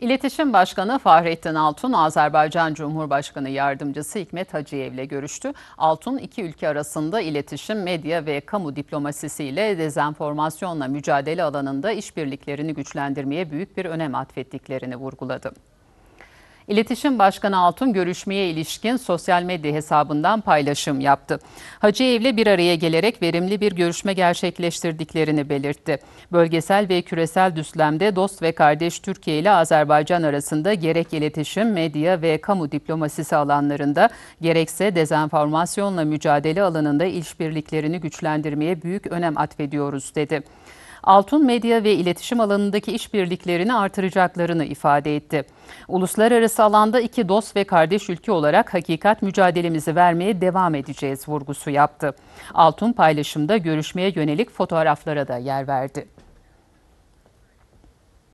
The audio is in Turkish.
İletişim Başkanı Fahrettin Altun, Azerbaycan Cumhurbaşkanı Yardımcısı Hikmet Hacıyev ile görüştü. Altun, iki ülke arasında iletişim, medya ve kamu diplomasisiyle dezenformasyonla mücadele alanında işbirliklerini güçlendirmeye büyük bir önem atfettiklerini vurguladı. İletişim Başkanı Altun görüşmeye ilişkin sosyal medya hesabından paylaşım yaptı. Hacıev'le bir araya gelerek verimli bir görüşme gerçekleştirdiklerini belirtti. Bölgesel ve küresel düzlemde dost ve kardeş Türkiye ile Azerbaycan arasında gerek iletişim, medya ve kamu diplomasisi alanlarında gerekse dezenformasyonla mücadele alanında işbirliklerini güçlendirmeye büyük önem atfediyoruz dedi altın medya ve iletişim alanındaki işbirliklerini artıracaklarını ifade etti. Uluslararası alanda iki dost ve kardeş ülke olarak hakikat mücadelemizi vermeye devam edeceğiz vurgusu yaptı. Altun paylaşımda görüşmeye yönelik fotoğraflara da yer verdi.